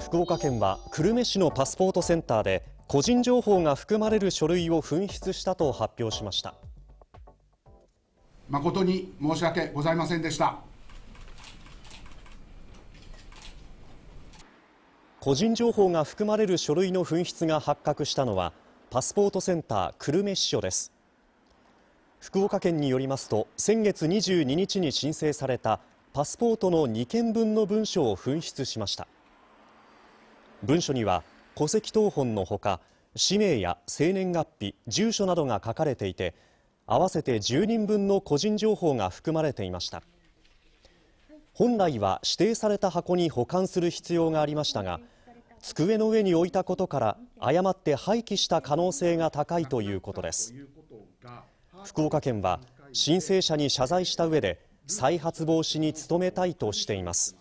福岡県は久留米市のパスポートセンターで個人情報が含まれる書類を紛失したと発表しました誠に申し訳ございませんでした個人情報が含まれる書類の紛失が発覚したのはパスポートセンター久留米支所です福岡県によりますと先月22日に申請されたパスポートの2件分の文書を紛失しました文書には戸籍謄本のほか氏名や生年月日住所などが書かれていて合わせて10人分の個人情報が含まれていました本来は指定された箱に保管する必要がありましたが机の上に置いたことから誤って廃棄した可能性が高いということです福岡県は申請者に謝罪した上で再発防止に努めたいとしています